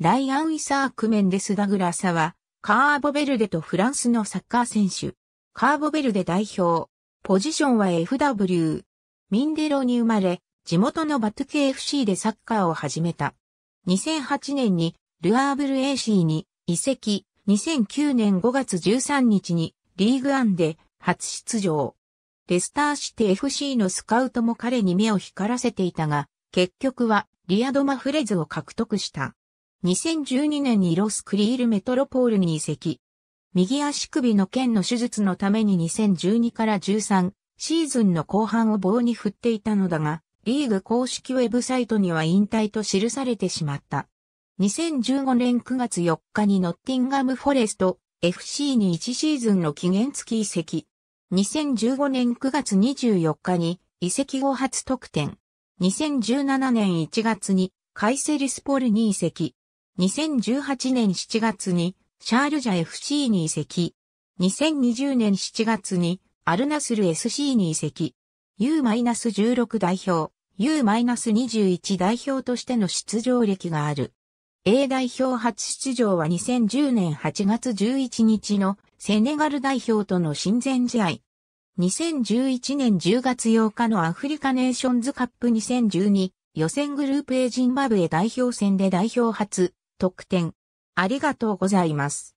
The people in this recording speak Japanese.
ライアン・ウィサーク・メンデス・ダグラサは、カーボベルデとフランスのサッカー選手。カーボベルデ代表。ポジションは FW。ミンデロに生まれ、地元のバトゥケ FC でサッカーを始めた。2008年にルアーブル AC に移籍。2009年5月13日にリーグアンで初出場。レスターシティ FC のスカウトも彼に目を光らせていたが、結局はリアド・マフレズを獲得した。2012年にロスクリールメトロポールに移籍。右足首の腱の手術のために2012から13シーズンの後半を棒に振っていたのだが、リーグ公式ウェブサイトには引退と記されてしまった。2015年9月4日にノッティンガムフォレスト FC に1シーズンの期限付き移籍。2015年9月24日に移籍後初得点。2017年1月にカイセリスポルに移籍。2018年7月にシャールジャ FC に移籍。2020年7月にアルナスル SC に移籍。U-16 代表、U-21 代表としての出場歴がある。A 代表初出場は2010年8月11日のセネガル代表との親善試合。2011年10月8日のアフリカネーションズカップ2012予選グループ A ジンバブエ代表戦で代表初特典。ありがとうございます。